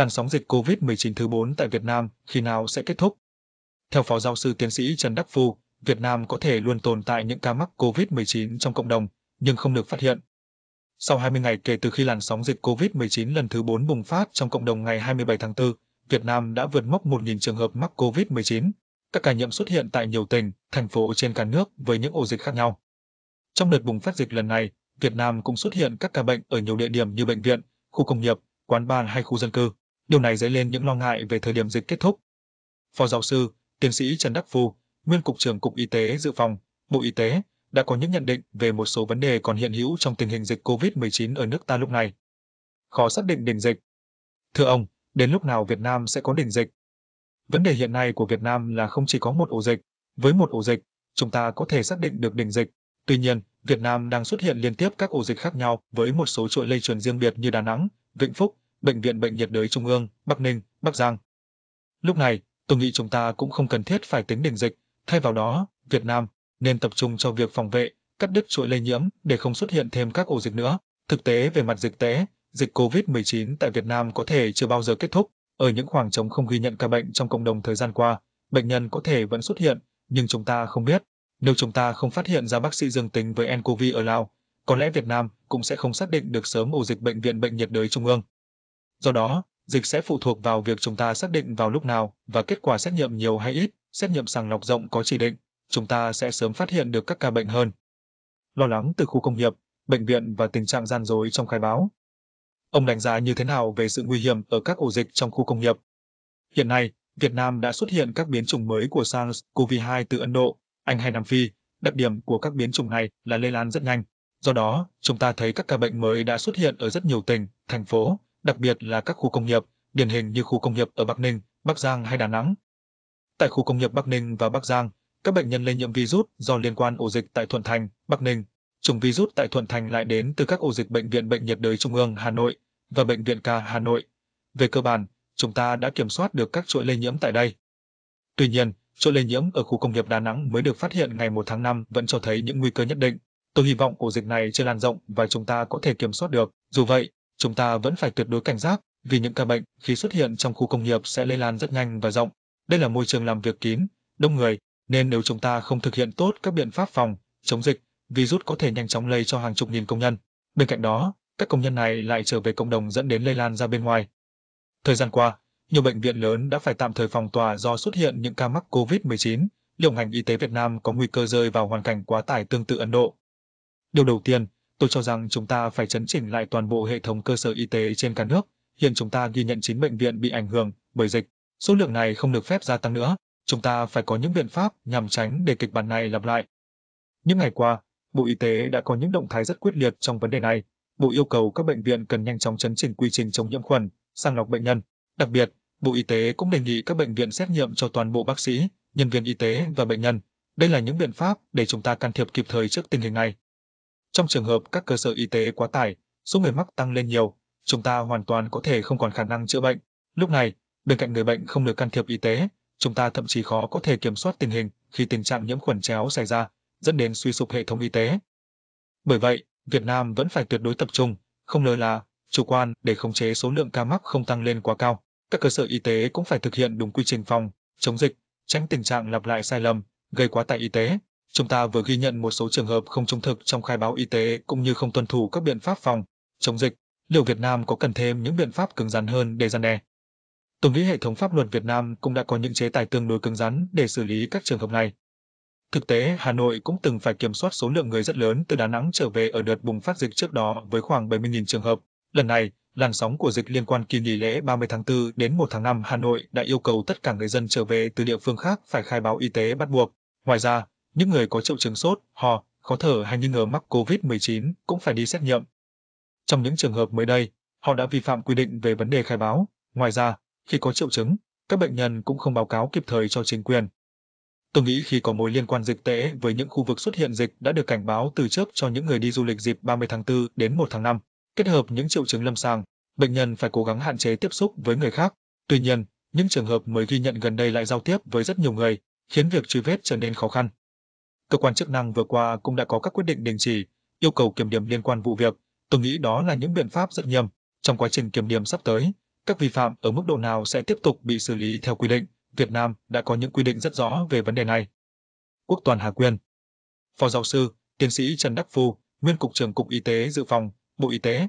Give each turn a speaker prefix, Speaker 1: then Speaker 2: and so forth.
Speaker 1: làn sóng dịch COVID-19 thứ 4 tại Việt Nam khi nào sẽ kết thúc? Theo Phó Giáo sư Tiến sĩ Trần Đắc Phu, Việt Nam có thể luôn tồn tại những ca mắc COVID-19 trong cộng đồng, nhưng không được phát hiện. Sau 20 ngày kể từ khi làn sóng dịch COVID-19 lần thứ 4 bùng phát trong cộng đồng ngày 27 tháng 4, Việt Nam đã vượt mốc 1.000 trường hợp mắc COVID-19. Các ca nhiễm xuất hiện tại nhiều tỉnh, thành phố trên cả nước với những ổ dịch khác nhau. Trong đợt bùng phát dịch lần này, Việt Nam cũng xuất hiện các ca bệnh ở nhiều địa điểm như bệnh viện, khu công nghiệp, quán bar hay khu dân cư. Điều này dấy lên những lo ngại về thời điểm dịch kết thúc. Phó giáo sư, tiến sĩ Trần Đắc Phu, nguyên cục trưởng Cục Y tế Dự phòng, Bộ Y tế, đã có những nhận định về một số vấn đề còn hiện hữu trong tình hình dịch COVID-19 ở nước ta lúc này. Khó xác định đỉnh dịch. Thưa ông, đến lúc nào Việt Nam sẽ có đỉnh dịch? Vấn đề hiện nay của Việt Nam là không chỉ có một ổ dịch, với một ổ dịch, chúng ta có thể xác định được đỉnh dịch. Tuy nhiên, Việt Nam đang xuất hiện liên tiếp các ổ dịch khác nhau với một số chuỗi lây truyền riêng biệt như Đà Nẵng, Vĩnh Phúc, bệnh viện bệnh nhiệt đới trung ương, Bắc Ninh, Bắc Giang. Lúc này, tôi nghĩ chúng ta cũng không cần thiết phải tính đỉnh dịch, thay vào đó, Việt Nam nên tập trung cho việc phòng vệ, cắt đứt chuỗi lây nhiễm để không xuất hiện thêm các ổ dịch nữa. Thực tế về mặt dịch tế, dịch COVID-19 tại Việt Nam có thể chưa bao giờ kết thúc. Ở những khoảng trống không ghi nhận ca bệnh trong cộng đồng thời gian qua, bệnh nhân có thể vẫn xuất hiện, nhưng chúng ta không biết. Nếu chúng ta không phát hiện ra bác sĩ dương tính với nCoV ở Lào, có lẽ Việt Nam cũng sẽ không xác định được sớm ổ dịch bệnh viện bệnh nhiệt đới trung ương. Do đó, dịch sẽ phụ thuộc vào việc chúng ta xác định vào lúc nào và kết quả xét nghiệm nhiều hay ít, xét nghiệm sàng lọc rộng có chỉ định, chúng ta sẽ sớm phát hiện được các ca bệnh hơn. Lo lắng từ khu công nghiệp, bệnh viện và tình trạng gian dối trong khai báo. Ông đánh giá như thế nào về sự nguy hiểm ở các ổ dịch trong khu công nghiệp? Hiện nay, Việt Nam đã xuất hiện các biến chủng mới của SARS-CoV-2 từ Ấn Độ, Anh hay Nam Phi. Đặc điểm của các biến chủng này là lây lan rất nhanh. Do đó, chúng ta thấy các ca bệnh mới đã xuất hiện ở rất nhiều tỉnh, thành phố, đặc biệt là các khu công nghiệp, điển hình như khu công nghiệp ở Bắc Ninh, Bắc Giang hay Đà Nẵng. Tại khu công nghiệp Bắc Ninh và Bắc Giang, các bệnh nhân lây nhiễm virus do liên quan ổ dịch tại Thuận Thành, Bắc Ninh. Chủng virus tại Thuận Thành lại đến từ các ổ dịch bệnh viện Bệnh nhiệt đới Trung ương Hà Nội và Bệnh viện Ca Hà Nội. Về cơ bản, chúng ta đã kiểm soát được các chuỗi lây nhiễm tại đây. Tuy nhiên, chuỗi lây nhiễm ở khu công nghiệp Đà Nẵng mới được phát hiện ngày 1 tháng 5 vẫn cho thấy những nguy cơ nhất định. Tôi hy vọng ổ dịch này chưa lan rộng và chúng ta có thể kiểm soát được. Dù vậy, chúng ta vẫn phải tuyệt đối cảnh giác vì những ca bệnh khi xuất hiện trong khu công nghiệp sẽ lây lan rất nhanh và rộng. Đây là môi trường làm việc kín, đông người, nên nếu chúng ta không thực hiện tốt các biện pháp phòng, chống dịch, virus có thể nhanh chóng lây cho hàng chục nghìn công nhân. Bên cạnh đó, các công nhân này lại trở về cộng đồng dẫn đến lây lan ra bên ngoài. Thời gian qua, nhiều bệnh viện lớn đã phải tạm thời phòng tòa do xuất hiện những ca mắc COVID-19, liệu ngành y tế Việt Nam có nguy cơ rơi vào hoàn cảnh quá tải tương tự Ấn Độ. Điều đầu tiên, Tôi cho rằng chúng ta phải chấn chỉnh lại toàn bộ hệ thống cơ sở y tế trên cả nước. Hiện chúng ta ghi nhận 9 bệnh viện bị ảnh hưởng bởi dịch. Số lượng này không được phép gia tăng nữa. Chúng ta phải có những biện pháp nhằm tránh để kịch bản này lặp lại. Những ngày qua, Bộ Y tế đã có những động thái rất quyết liệt trong vấn đề này. Bộ yêu cầu các bệnh viện cần nhanh chóng chấn chỉnh quy trình chống nhiễm khuẩn, sàng lọc bệnh nhân. Đặc biệt, Bộ Y tế cũng đề nghị các bệnh viện xét nghiệm cho toàn bộ bác sĩ, nhân viên y tế và bệnh nhân. Đây là những biện pháp để chúng ta can thiệp kịp thời trước tình hình này. Trong trường hợp các cơ sở y tế quá tải, số người mắc tăng lên nhiều, chúng ta hoàn toàn có thể không còn khả năng chữa bệnh. Lúc này, bên cạnh người bệnh không được can thiệp y tế, chúng ta thậm chí khó có thể kiểm soát tình hình khi tình trạng nhiễm khuẩn chéo xảy ra, dẫn đến suy sụp hệ thống y tế. Bởi vậy, Việt Nam vẫn phải tuyệt đối tập trung, không lơ là, chủ quan để khống chế số lượng ca mắc không tăng lên quá cao. Các cơ sở y tế cũng phải thực hiện đúng quy trình phòng, chống dịch, tránh tình trạng lặp lại sai lầm, gây quá tải y tế chúng ta vừa ghi nhận một số trường hợp không trung thực trong khai báo y tế cũng như không tuân thủ các biện pháp phòng chống dịch liệu việt nam có cần thêm những biện pháp cứng rắn hơn để gian đe tôi nghĩ hệ thống pháp luật việt nam cũng đã có những chế tài tương đối cứng rắn để xử lý các trường hợp này thực tế hà nội cũng từng phải kiểm soát số lượng người rất lớn từ đà nẵng trở về ở đợt bùng phát dịch trước đó với khoảng 70.000 trường hợp lần này làn sóng của dịch liên quan kỳ nghỉ lễ 30 tháng 4 đến 1 tháng 5 Hà Nội đã yêu cầu tất cả người dân trở về từ địa phương khác phải khai báo y tế bắt buộc. Ngoài ra, những người có triệu chứng sốt, ho, khó thở hay nghi ngờ mắc COVID-19 cũng phải đi xét nghiệm. Trong những trường hợp mới đây, họ đã vi phạm quy định về vấn đề khai báo. Ngoài ra, khi có triệu chứng, các bệnh nhân cũng không báo cáo kịp thời cho chính quyền. Tôi nghĩ khi có mối liên quan dịch tễ với những khu vực xuất hiện dịch đã được cảnh báo từ trước cho những người đi du lịch dịp 30 tháng 4 đến 1 tháng 5, kết hợp những triệu chứng lâm sàng, bệnh nhân phải cố gắng hạn chế tiếp xúc với người khác. Tuy nhiên, những trường hợp mới ghi nhận gần đây lại giao tiếp với rất nhiều người, khiến việc truy vết trở nên khó khăn. Cơ quan chức năng vừa qua cũng đã có các quyết định đình chỉ, yêu cầu kiểm điểm liên quan vụ việc. Tôi nghĩ đó là những biện pháp rất nghiêm. Trong quá trình kiểm điểm sắp tới, các vi phạm ở mức độ nào sẽ tiếp tục bị xử lý theo quy định. Việt Nam đã có những quy định rất rõ về vấn đề này. Quốc toàn Hà Quyên Phó giáo sư, tiến sĩ Trần Đắc Phu, Nguyên Cục trưởng Cục Y tế Dự phòng, Bộ Y tế,